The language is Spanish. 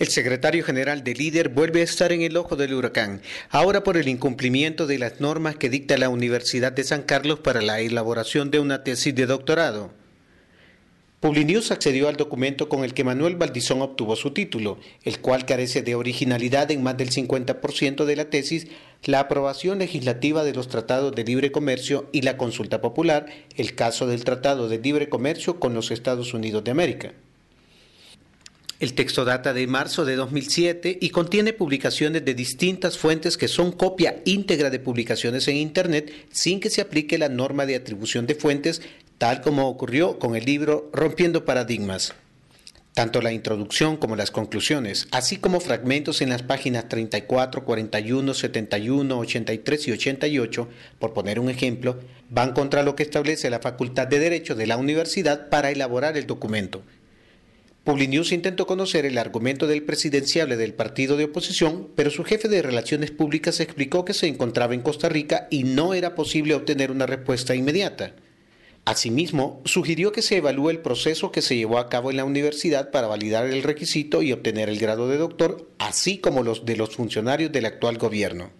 El secretario general de Líder vuelve a estar en el ojo del huracán, ahora por el incumplimiento de las normas que dicta la Universidad de San Carlos para la elaboración de una tesis de doctorado. Publinius accedió al documento con el que Manuel Valdizón obtuvo su título, el cual carece de originalidad en más del 50% de la tesis, la aprobación legislativa de los tratados de libre comercio y la consulta popular, el caso del Tratado de Libre Comercio con los Estados Unidos de América. El texto data de marzo de 2007 y contiene publicaciones de distintas fuentes que son copia íntegra de publicaciones en Internet sin que se aplique la norma de atribución de fuentes, tal como ocurrió con el libro Rompiendo Paradigmas. Tanto la introducción como las conclusiones, así como fragmentos en las páginas 34, 41, 71, 83 y 88, por poner un ejemplo, van contra lo que establece la Facultad de Derecho de la Universidad para elaborar el documento. News intentó conocer el argumento del presidenciable del partido de oposición, pero su jefe de Relaciones Públicas explicó que se encontraba en Costa Rica y no era posible obtener una respuesta inmediata. Asimismo, sugirió que se evalúe el proceso que se llevó a cabo en la universidad para validar el requisito y obtener el grado de doctor, así como los de los funcionarios del actual gobierno.